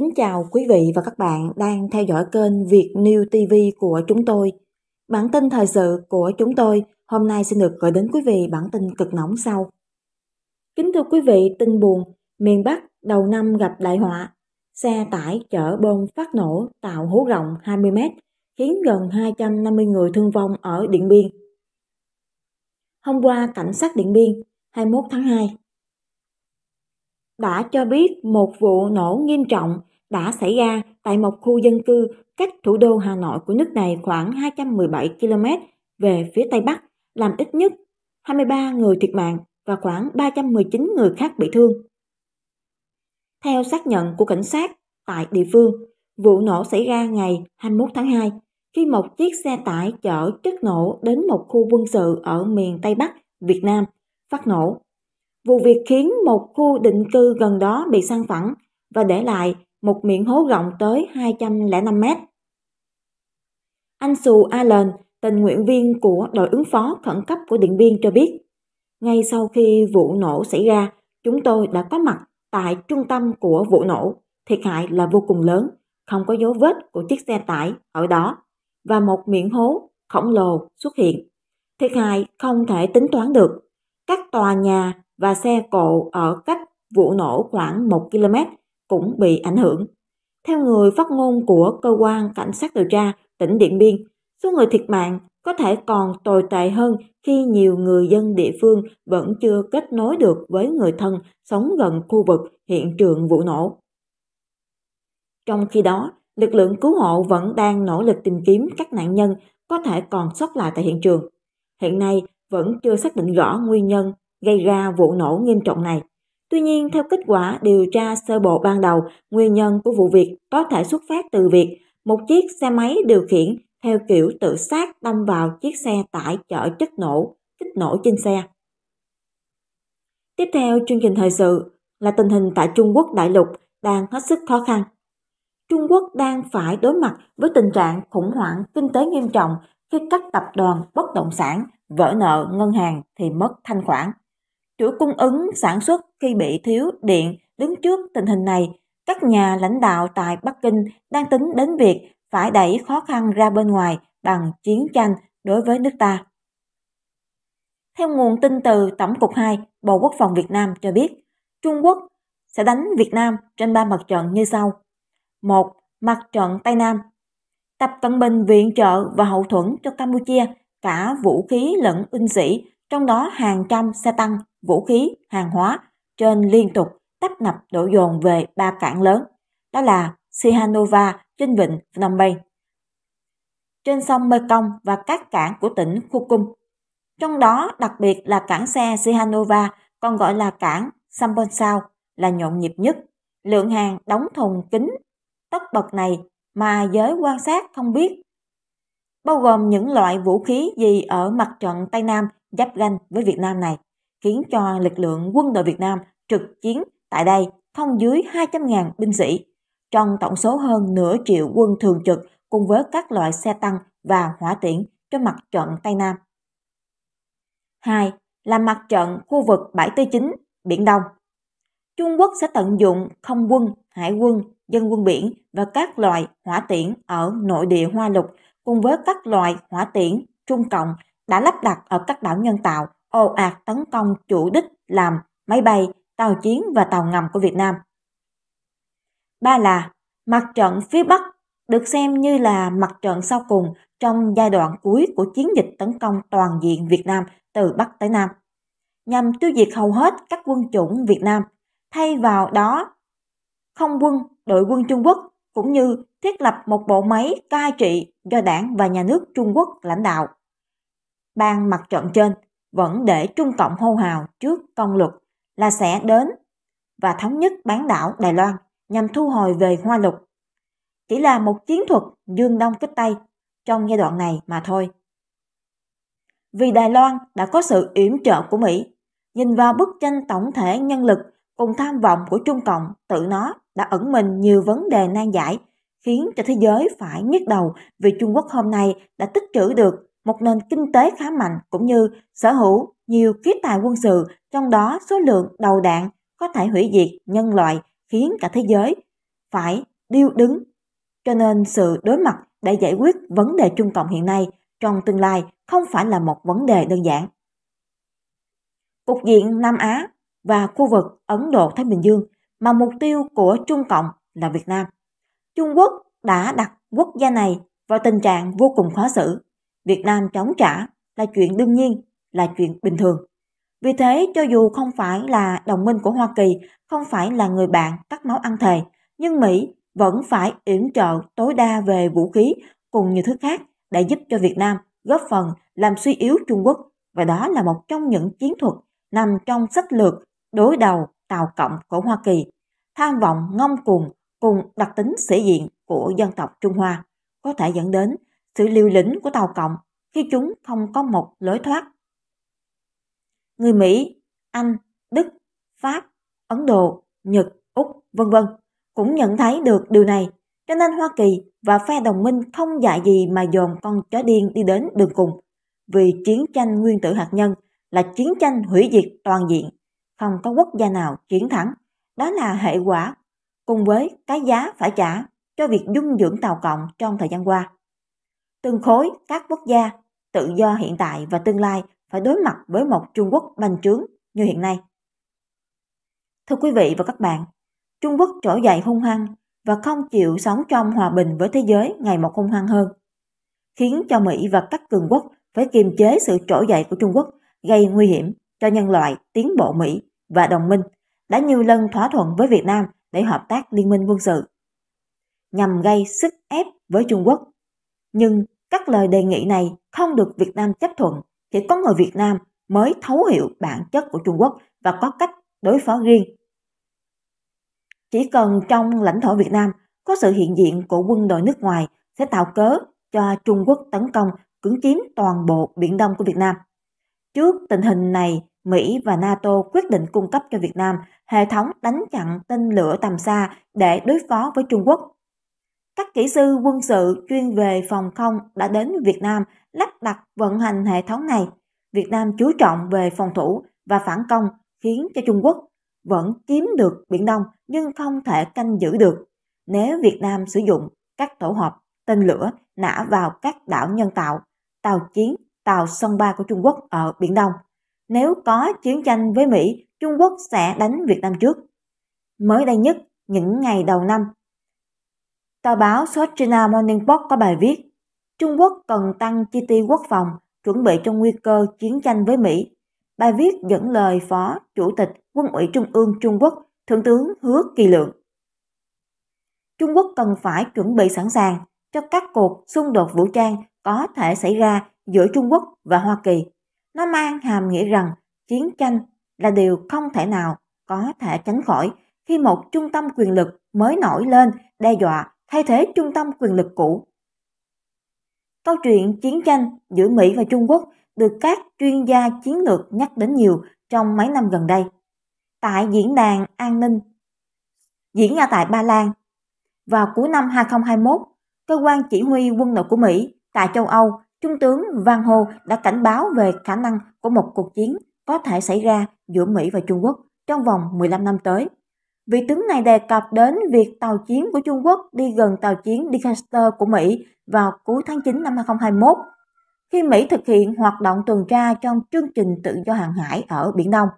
kính chào quý vị và các bạn đang theo dõi kênh Việt New TV của chúng tôi. Bản tin thời sự của chúng tôi hôm nay xin được gửi đến quý vị bản tin cực nóng sau. Kính thưa quý vị, tin buồn, miền Bắc đầu năm gặp đại họa. Xe tải chở bom phát nổ tạo hố rộng 20 mét, khiến gần 250 người thương vong ở Điện Biên. Hôm qua, cảnh sát Điện Biên, 21 tháng 2, đã cho biết một vụ nổ nghiêm trọng đã xảy ra tại một khu dân cư cách thủ đô Hà Nội của nước này khoảng 217 km về phía Tây Bắc, làm ít nhất 23 người thiệt mạng và khoảng 319 người khác bị thương. Theo xác nhận của cảnh sát tại địa phương, vụ nổ xảy ra ngày 21 tháng 2 khi một chiếc xe tải chở chất nổ đến một khu quân sự ở miền Tây Bắc Việt Nam phát nổ Vụ việc khiến một khu định cư gần đó bị san phẳng và để lại một miệng hố rộng tới 205 mét. Anh Sù Allen, tình nguyện viên của đội ứng phó khẩn cấp của Điện Biên cho biết, ngay sau khi vụ nổ xảy ra, chúng tôi đã có mặt tại trung tâm của vụ nổ. Thiệt hại là vô cùng lớn, không có dấu vết của chiếc xe tải ở đó và một miệng hố khổng lồ xuất hiện. Thiệt hại không thể tính toán được. Các tòa nhà và xe cộ ở cách vụ nổ khoảng 1 km cũng bị ảnh hưởng. Theo người phát ngôn của cơ quan cảnh sát điều tra tỉnh Điện Biên, số người thiệt mạng có thể còn tồi tệ hơn khi nhiều người dân địa phương vẫn chưa kết nối được với người thân sống gần khu vực hiện trường vụ nổ. Trong khi đó, lực lượng cứu hộ vẫn đang nỗ lực tìm kiếm các nạn nhân có thể còn sót lại tại hiện trường. Hiện nay vẫn chưa xác định rõ nguyên nhân gây ra vụ nổ nghiêm trọng này. Tuy nhiên, theo kết quả điều tra sơ bộ ban đầu, nguyên nhân của vụ việc có thể xuất phát từ việc một chiếc xe máy điều khiển theo kiểu tự sát đâm vào chiếc xe tải chở chất nổ, kích nổ trên xe. Tiếp theo chương trình thời sự là tình hình tại Trung Quốc đại lục đang hết sức khó khăn. Trung Quốc đang phải đối mặt với tình trạng khủng hoảng kinh tế nghiêm trọng khi các tập đoàn bất động sản vỡ nợ ngân hàng thì mất thanh khoản chuỗi cung ứng sản xuất khi bị thiếu điện đứng trước tình hình này, các nhà lãnh đạo tại Bắc Kinh đang tính đến việc phải đẩy khó khăn ra bên ngoài bằng chiến tranh đối với nước ta. Theo nguồn tin từ Tổng cục 2, Bộ Quốc phòng Việt Nam cho biết, Trung Quốc sẽ đánh Việt Nam trên ba mặt trận như sau. một Mặt trận Tây Nam Tập Cận Bình viện trợ và hậu thuẫn cho Campuchia cả vũ khí lẫn binh sĩ trong đó hàng trăm xe tăng, vũ khí, hàng hóa trên liên tục tấp nập đổ dồn về ba cảng lớn, đó là Sihanova trên vịnh Phnom Penh, trên sông Mekong và các cảng của tỉnh Kukum. Trong đó đặc biệt là cảng xe Sihanova, còn gọi là cảng Samponsao, là nhộn nhịp nhất. Lượng hàng đóng thùng kính tất bậc này mà giới quan sát không biết bao gồm những loại vũ khí gì ở mặt trận Tây Nam giáp ranh với Việt Nam này, khiến cho lực lượng quân đội Việt Nam trực chiến tại đây không dưới 200.000 binh sĩ, trong tổng số hơn nửa triệu quân thường trực cùng với các loại xe tăng và hỏa tiễn cho mặt trận Tây Nam. 2. Là mặt trận khu vực bãi Tư Chính, Biển Đông. Trung Quốc sẽ tận dụng không quân, hải quân, dân quân biển và các loại hỏa tiễn ở nội địa Hoa Lục cùng với các loại hỏa tiễn Trung Cộng đã lắp đặt ở các đảo nhân tạo ồ ạt tấn công chủ đích làm máy bay, tàu chiến và tàu ngầm của Việt Nam. Ba là mặt trận phía Bắc được xem như là mặt trận sau cùng trong giai đoạn cuối của chiến dịch tấn công toàn diện Việt Nam từ Bắc tới Nam, nhằm tiêu diệt hầu hết các quân chủng Việt Nam, thay vào đó không quân, đội quân Trung Quốc cũng như thiết lập một bộ máy cai trị do đảng và nhà nước Trung Quốc lãnh đạo ban mặt trận trên vẫn để Trung Cộng hô hào trước công luật là sẽ đến và thống nhất bán đảo Đài Loan nhằm thu hồi về Hoa Lục. Chỉ là một chiến thuật dương đông kích Tây trong giai đoạn này mà thôi. Vì Đài Loan đã có sự yểm trợ của Mỹ, nhìn vào bức tranh tổng thể nhân lực cùng tham vọng của Trung Cộng tự nó đã ẩn mình nhiều vấn đề nan giải khiến cho thế giới phải nhức đầu vì Trung Quốc hôm nay đã tích trữ được một nền kinh tế khá mạnh cũng như sở hữu nhiều khí tài quân sự, trong đó số lượng đầu đạn có thể hủy diệt nhân loại khiến cả thế giới phải điêu đứng. Cho nên sự đối mặt để giải quyết vấn đề Trung Cộng hiện nay trong tương lai không phải là một vấn đề đơn giản. Cục diện Nam Á và khu vực Ấn Độ-Thái Bình Dương mà mục tiêu của Trung Cộng là Việt Nam. Trung Quốc đã đặt quốc gia này vào tình trạng vô cùng khó xử. Việt Nam chống trả là chuyện đương nhiên, là chuyện bình thường. Vì thế, cho dù không phải là đồng minh của Hoa Kỳ, không phải là người bạn cắt máu ăn thề, nhưng Mỹ vẫn phải yểm trợ tối đa về vũ khí cùng nhiều thứ khác để giúp cho Việt Nam góp phần làm suy yếu Trung Quốc và đó là một trong những chiến thuật nằm trong sách lược đối đầu tàu cộng của Hoa Kỳ, tham vọng ngông cuồng cùng đặc tính sĩ diện của dân tộc Trung Hoa có thể dẫn đến sự liều lĩnh của tàu cộng khi chúng không có một lối thoát. Người Mỹ, Anh, Đức, Pháp, Ấn Độ, Nhật, Úc, vân vân cũng nhận thấy được điều này, cho nên Hoa Kỳ và phe đồng minh không dạy gì mà dồn con chó điên đi đến đường cùng, vì chiến tranh nguyên tử hạt nhân là chiến tranh hủy diệt toàn diện, không có quốc gia nào chiến thắng, đó là hệ quả cùng với cái giá phải trả cho việc dung dưỡng Tàu Cộng trong thời gian qua. Từng khối các quốc gia tự do hiện tại và tương lai phải đối mặt với một Trung Quốc bành trướng như hiện nay. Thưa quý vị và các bạn, Trung Quốc trỗi dậy hung hăng và không chịu sống trong hòa bình với thế giới ngày một hung hăng hơn, khiến cho Mỹ và các cường quốc phải kiềm chế sự trỗi dậy của Trung Quốc gây nguy hiểm cho nhân loại tiến bộ Mỹ và đồng minh đã nhiều lần thỏa thuận với Việt Nam để hợp tác liên minh quân sự nhằm gây sức ép với Trung Quốc nhưng các lời đề nghị này không được Việt Nam chấp thuận, chỉ có người Việt Nam mới thấu hiểu bản chất của Trung Quốc và có cách đối phó riêng. Chỉ cần trong lãnh thổ Việt Nam có sự hiện diện của quân đội nước ngoài sẽ tạo cớ cho Trung Quốc tấn công cưỡng chiếm toàn bộ Biển Đông của Việt Nam. Trước tình hình này, Mỹ và NATO quyết định cung cấp cho Việt Nam hệ thống đánh chặn tên lửa tầm xa để đối phó với Trung Quốc. Các kỹ sư quân sự chuyên về phòng không đã đến Việt Nam lắp đặt vận hành hệ thống này. Việt Nam chú trọng về phòng thủ và phản công khiến cho Trung Quốc vẫn chiếm được Biển Đông nhưng không thể canh giữ được nếu Việt Nam sử dụng các tổ hợp tên lửa nã vào các đảo nhân tạo, tàu chiến, tàu sân ba của Trung Quốc ở Biển Đông. Nếu có chiến tranh với Mỹ, Trung Quốc sẽ đánh Việt Nam trước. Mới đây nhất, những ngày đầu năm, Tờ báo South China Morning Post có bài viết Trung Quốc cần tăng chi tiêu quốc phòng, chuẩn bị cho nguy cơ chiến tranh với Mỹ. Bài viết dẫn lời Phó Chủ tịch Quân ủy Trung ương Trung Quốc, Thượng tướng Hứa Kỳ Lượng. Trung Quốc cần phải chuẩn bị sẵn sàng cho các cuộc xung đột vũ trang có thể xảy ra giữa Trung Quốc và Hoa Kỳ. Nó mang hàm nghĩa rằng chiến tranh là điều không thể nào có thể tránh khỏi khi một trung tâm quyền lực mới nổi lên đe dọa thay thế trung tâm quyền lực cũ. Câu chuyện chiến tranh giữa Mỹ và Trung Quốc được các chuyên gia chiến lược nhắc đến nhiều trong mấy năm gần đây. Tại diễn đàn an ninh diễn ra tại Ba Lan, vào cuối năm 2021, cơ quan chỉ huy quân đội của Mỹ tại châu Âu, Trung tướng Van Ho đã cảnh báo về khả năng của một cuộc chiến có thể xảy ra giữa Mỹ và Trung Quốc trong vòng 15 năm tới vị tướng này đề cập đến việc tàu chiến của Trung Quốc đi gần tàu chiến Lancaster của Mỹ vào cuối tháng 9 năm 2021, khi Mỹ thực hiện hoạt động tuần tra trong chương trình tự do hàng hải ở Biển Đông.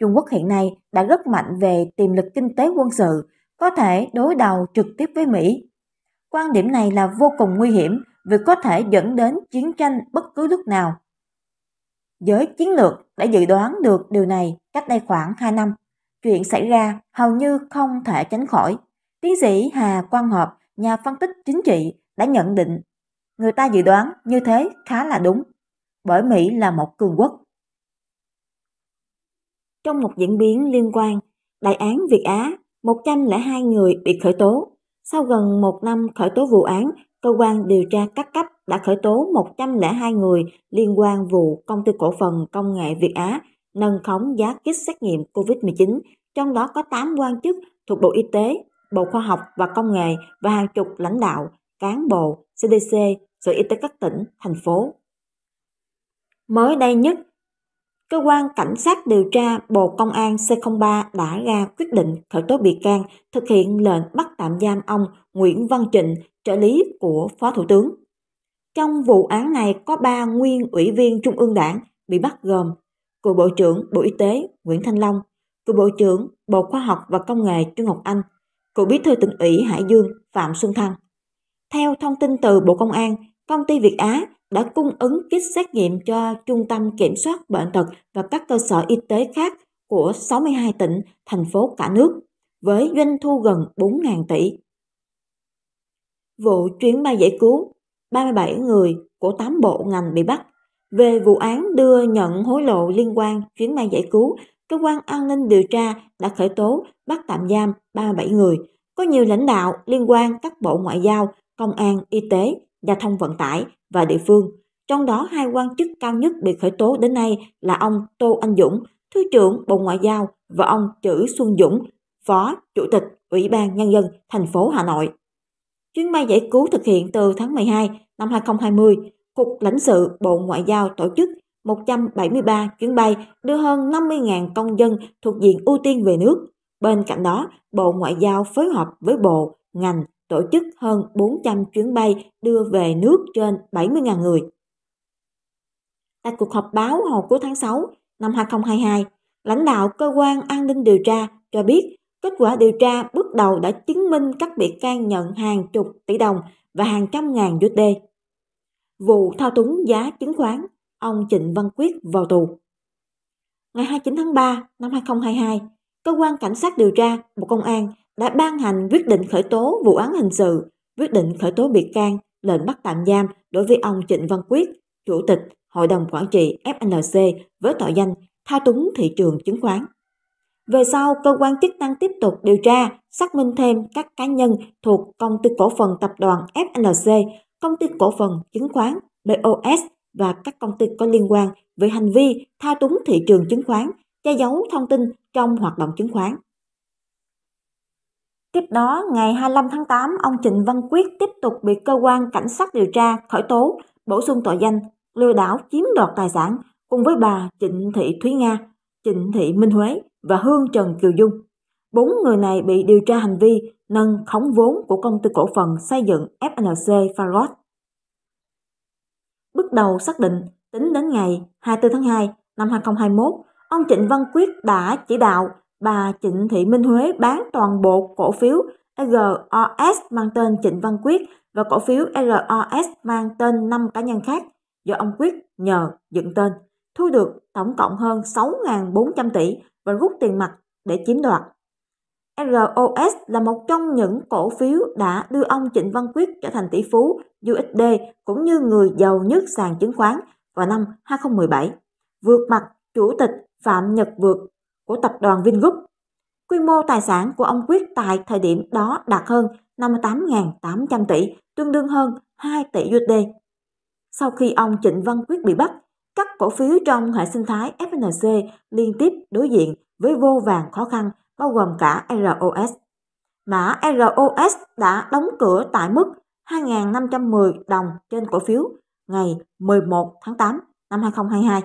Trung Quốc hiện nay đã rất mạnh về tiềm lực kinh tế quân sự, có thể đối đầu trực tiếp với Mỹ. Quan điểm này là vô cùng nguy hiểm vì có thể dẫn đến chiến tranh bất cứ lúc nào. Giới chiến lược đã dự đoán được điều này cách đây khoảng 2 năm chuyện xảy ra hầu như không thể tránh khỏi. Tiến sĩ Hà Quang Hợp, nhà phân tích chính trị, đã nhận định người ta dự đoán như thế khá là đúng, bởi Mỹ là một cường quốc. Trong một diễn biến liên quan, Đại án Việt Á, 102 người bị khởi tố. Sau gần một năm khởi tố vụ án, cơ quan điều tra các cấp đã khởi tố 102 người liên quan vụ công ty cổ phần công nghệ Việt Á nâng khống giá kit xét nghiệm COVID-19, trong đó có 8 quan chức thuộc Bộ Y tế, Bộ Khoa học và Công nghệ và hàng chục lãnh đạo, cán bộ, CDC, Sở Y tế các tỉnh, thành phố. Mới đây nhất, Cơ quan Cảnh sát điều tra Bộ Công an C03 đã ra quyết định khởi tố bị can thực hiện lệnh bắt tạm giam ông Nguyễn Văn Trịnh, trợ lý của Phó Thủ tướng. Trong vụ án này có 3 nguyên ủy viên Trung ương Đảng bị bắt gồm cựu Bộ trưởng Bộ Y tế Nguyễn Thanh Long, cựu Bộ trưởng Bộ Khoa học và Công nghệ Trương Ngọc Anh, cựu Bí thư tỉnh ủy Hải Dương Phạm Xuân Thăng. Theo thông tin từ Bộ Công an, công ty Việt Á đã cung ứng kit xét nghiệm cho Trung tâm Kiểm soát Bệnh tật và các cơ sở y tế khác của 62 tỉnh, thành phố cả nước, với doanh thu gần 4.000 tỷ. Vụ chuyến bay giải cứu, 37 người của 8 bộ ngành bị bắt về vụ án đưa nhận hối lộ liên quan chuyến bay giải cứu, cơ quan an ninh điều tra đã khởi tố, bắt tạm giam 37 người, có nhiều lãnh đạo liên quan các bộ ngoại giao, công an, y tế, giao thông vận tải và địa phương. Trong đó hai quan chức cao nhất bị khởi tố đến nay là ông Tô Anh Dũng, Thứ trưởng Bộ Ngoại giao và ông Chữ Xuân Dũng, Phó Chủ tịch Ủy ban Nhân dân thành phố Hà Nội. Chuyến bay giải cứu thực hiện từ tháng 12 năm 2020, Cục lãnh sự Bộ Ngoại giao tổ chức 173 chuyến bay đưa hơn 50.000 công dân thuộc diện ưu tiên về nước. Bên cạnh đó, Bộ Ngoại giao phối hợp với bộ, ngành tổ chức hơn 400 chuyến bay đưa về nước trên 70.000 người. Tại cuộc họp báo hồi cuối tháng 6 năm 2022, lãnh đạo cơ quan an ninh điều tra cho biết kết quả điều tra bước đầu đã chứng minh các bị can nhận hàng chục tỷ đồng và hàng trăm ngàn USD vụ thao túng giá chứng khoán, ông Trịnh Văn Quyết vào tù. Ngày 29 tháng 3 năm 2022, Cơ quan Cảnh sát điều tra Bộ Công an đã ban hành quyết định khởi tố vụ án hình sự, quyết định khởi tố bị can, lệnh bắt tạm giam đối với ông Trịnh Văn Quyết, Chủ tịch Hội đồng Quản trị FNC với tội danh thao túng thị trường chứng khoán. Về sau, cơ quan chức năng tiếp tục điều tra, xác minh thêm các cá nhân thuộc công ty cổ phần tập đoàn FNC công ty cổ phần chứng khoán BOS và các công ty có liên quan về hành vi thao túng thị trường chứng khoán, che giấu thông tin trong hoạt động chứng khoán. Tiếp đó, ngày 25 tháng 8, ông Trịnh Văn Quyết tiếp tục bị cơ quan cảnh sát điều tra khởi tố, bổ sung tội danh lừa đảo chiếm đoạt tài sản cùng với bà Trịnh Thị Thúy Nga, Trịnh Thị Minh Huế và Hương Trần Kiều Dung. Bốn người này bị điều tra hành vi nâng khống vốn của công ty cổ phần xây dựng FNC Farod. Bước đầu xác định, tính đến ngày 24 tháng 2 năm 2021, ông Trịnh Văn Quyết đã chỉ đạo bà Trịnh Thị Minh Huế bán toàn bộ cổ phiếu ROS mang tên Trịnh Văn Quyết và cổ phiếu ROS mang tên 5 cá nhân khác do ông Quyết nhờ dựng tên, thu được tổng cộng hơn 6.400 tỷ và rút tiền mặt để chiếm đoạt. ROS là một trong những cổ phiếu đã đưa ông Trịnh Văn Quyết trở thành tỷ phú USD cũng như người giàu nhất sàn chứng khoán vào năm 2017, vượt mặt Chủ tịch Phạm Nhật Vượt của tập đoàn Vingroup. Quy mô tài sản của ông Quyết tại thời điểm đó đạt hơn 58.800 tỷ, tương đương hơn 2 tỷ USD. Sau khi ông Trịnh Văn Quyết bị bắt, các cổ phiếu trong hệ sinh thái FNC liên tiếp đối diện với vô vàng khó khăn bao gồm cả ROS. Mã ROS đã đóng cửa tại mức 2.510 đồng trên cổ phiếu ngày 11 tháng 8 năm 2022,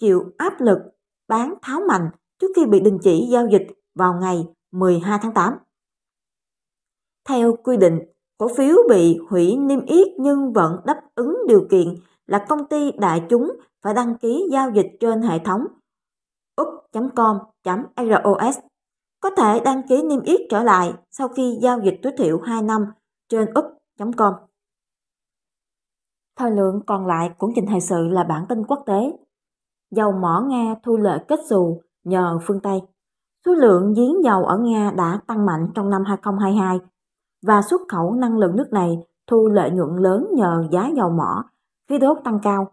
chịu áp lực bán tháo mạnh trước khi bị đình chỉ giao dịch vào ngày 12 tháng 8. Theo quy định, cổ phiếu bị hủy niêm yết nhưng vẫn đáp ứng điều kiện là công ty đại chúng phải đăng ký giao dịch trên hệ thống up.com.ros có thể đăng ký niêm yết trở lại sau khi giao dịch tối thiểu 2 năm trên up.com. Thời lượng còn lại của trình thời sự là bản tin quốc tế. Dầu mỏ Nga thu lợi kết dù nhờ phương Tây. Số lượng giếng dầu ở Nga đã tăng mạnh trong năm 2022 và xuất khẩu năng lượng nước này thu lợi nhuận lớn nhờ giá dầu mỏ khi đốt tăng cao.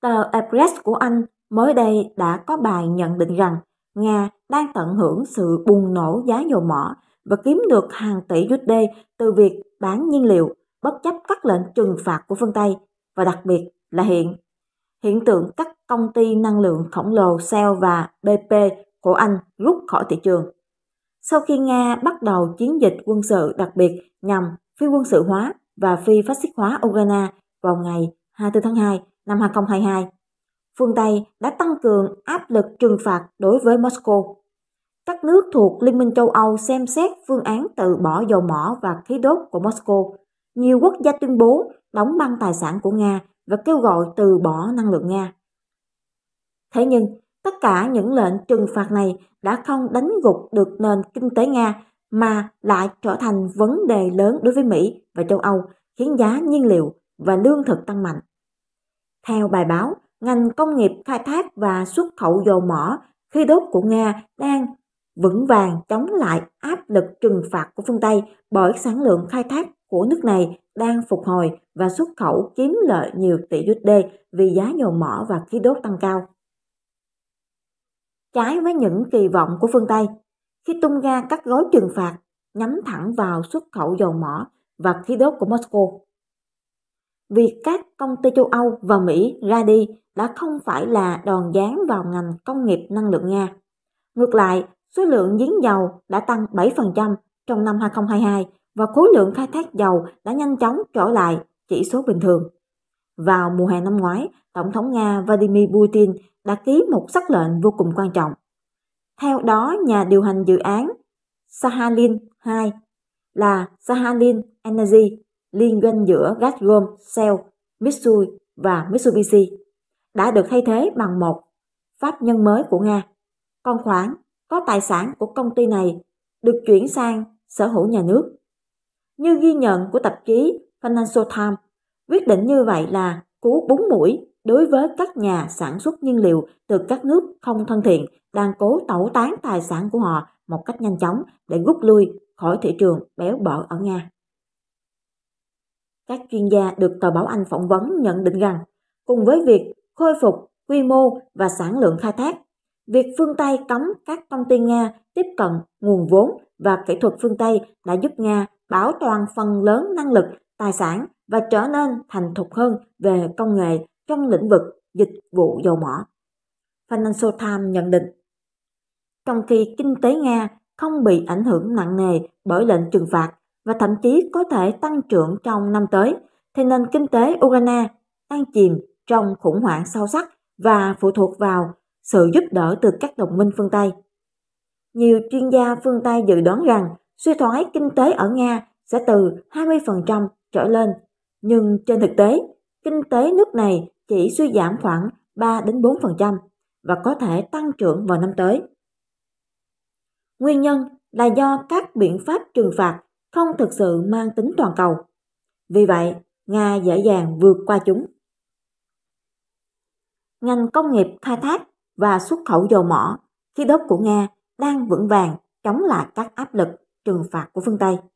Tờ Express của Anh mới đây đã có bài nhận định rằng Nga đang tận hưởng sự bùng nổ giá dầu mỏ và kiếm được hàng tỷ USD từ việc bán nhiên liệu bất chấp các lệnh trừng phạt của phương Tây và đặc biệt là hiện hiện tượng các công ty năng lượng khổng lồ Shell và BP của Anh rút khỏi thị trường. Sau khi Nga bắt đầu chiến dịch quân sự đặc biệt nhằm phi quân sự hóa và phi phát xít hóa Ukraine vào ngày 24 tháng 2 năm 2022, phương Tây đã tăng cường áp lực trừng phạt đối với Moscow. Các nước thuộc Liên minh châu Âu xem xét phương án tự bỏ dầu mỏ và khí đốt của Moscow. Nhiều quốc gia tuyên bố đóng băng tài sản của Nga và kêu gọi từ bỏ năng lượng Nga. Thế nhưng, tất cả những lệnh trừng phạt này đã không đánh gục được nền kinh tế Nga mà lại trở thành vấn đề lớn đối với Mỹ và châu Âu, khiến giá nhiên liệu và lương thực tăng mạnh. Theo bài báo, ngành công nghiệp khai thác và xuất khẩu dầu mỏ khí đốt của Nga đang vững vàng chống lại áp lực trừng phạt của phương Tây bởi sản lượng khai thác của nước này đang phục hồi và xuất khẩu kiếm lợi nhiều tỷ USD vì giá dầu mỏ và khí đốt tăng cao. Trái với những kỳ vọng của phương Tây, khi tung ra các gói trừng phạt nhắm thẳng vào xuất khẩu dầu mỏ và khí đốt của Moscow, việc các công ty châu Âu và Mỹ ra đi đã không phải là đòn giáng vào ngành công nghiệp năng lượng Nga. Ngược lại, số lượng giếng dầu đã tăng 7% trong năm 2022 và khối lượng khai thác dầu đã nhanh chóng trở lại chỉ số bình thường. Vào mùa hè năm ngoái, Tổng thống Nga Vladimir Putin đã ký một sắc lệnh vô cùng quan trọng. Theo đó, nhà điều hành dự án Sahalin 2 là Sahalin Energy liên doanh giữa Gazprom, Shell, Mitsui và Mitsubishi đã được thay thế bằng một pháp nhân mới của Nga. Còn khoản có tài sản của công ty này được chuyển sang sở hữu nhà nước. Như ghi nhận của tạp chí Financial Times, quyết định như vậy là cú búng mũi đối với các nhà sản xuất nhiên liệu từ các nước không thân thiện đang cố tẩu tán tài sản của họ một cách nhanh chóng để rút lui khỏi thị trường béo bở ở Nga. Các chuyên gia được tờ báo Anh phỏng vấn nhận định rằng, cùng với việc khôi phục quy mô và sản lượng khai thác, việc phương Tây cấm các công ty Nga tiếp cận nguồn vốn và kỹ thuật phương Tây đã giúp Nga bảo toàn phần lớn năng lực, tài sản và trở nên thành thục hơn về công nghệ trong lĩnh vực dịch vụ dầu mỏ. Financial Times nhận định, trong khi kinh tế Nga không bị ảnh hưởng nặng nề bởi lệnh trừng phạt và thậm chí có thể tăng trưởng trong năm tới, thì nền kinh tế Ukraine đang chìm trong khủng hoảng sâu sắc và phụ thuộc vào sự giúp đỡ từ các đồng minh phương Tây. Nhiều chuyên gia phương Tây dự đoán rằng suy thoái kinh tế ở Nga sẽ từ 20% trở lên, nhưng trên thực tế, kinh tế nước này chỉ suy giảm khoảng 3 đến 4% và có thể tăng trưởng vào năm tới. Nguyên nhân là do các biện pháp trừng phạt không thực sự mang tính toàn cầu. Vì vậy, Nga dễ dàng vượt qua chúng. Ngành công nghiệp khai thác và xuất khẩu dầu mỏ, khí đốt của Nga đang vững vàng chống lại các áp lực trừng phạt của phương Tây.